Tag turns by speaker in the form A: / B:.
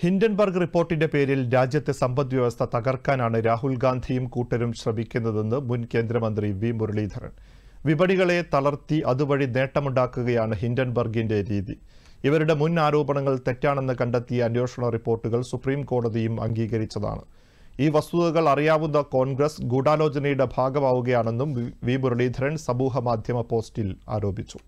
A: Hindenburg റിപ്പോർട്ടിന്റെ പേരിൽ രാജ്യത്തെ സമ്പദ് വ്യവസ്ഥ തകർക്കാനാണ് രാഹുൽ ഗാന്ധിയും കൂട്ടരും ശ്രമിക്കുന്നതെന്ന് മുൻ കേന്ദ്രമന്ത്രി വി മുരളീധരൻ വിപണികളെ തളർത്തി അതുവഴി നേട്ടമുണ്ടാക്കുകയാണ് ഹിൻഡൻബർഗിന്റെ രീതി ഇവരുടെ മുൻ ആരോപണങ്ങൾ തെറ്റാണെന്ന് കണ്ടെത്തിയ അന്വേഷണ റിപ്പോർട്ടുകൾ സുപ്രീം കോടതിയും അംഗീകരിച്ചതാണ് ഈ വസ്തുതകൾ അറിയാവുന്ന കോൺഗ്രസ് ഗൂഢാലോചനയുടെ ഭാഗമാവുകയാണെന്നും വി മുരളീധരൻ സമൂഹമാധ്യമ പോസ്റ്റിൽ ആരോപിച്ചു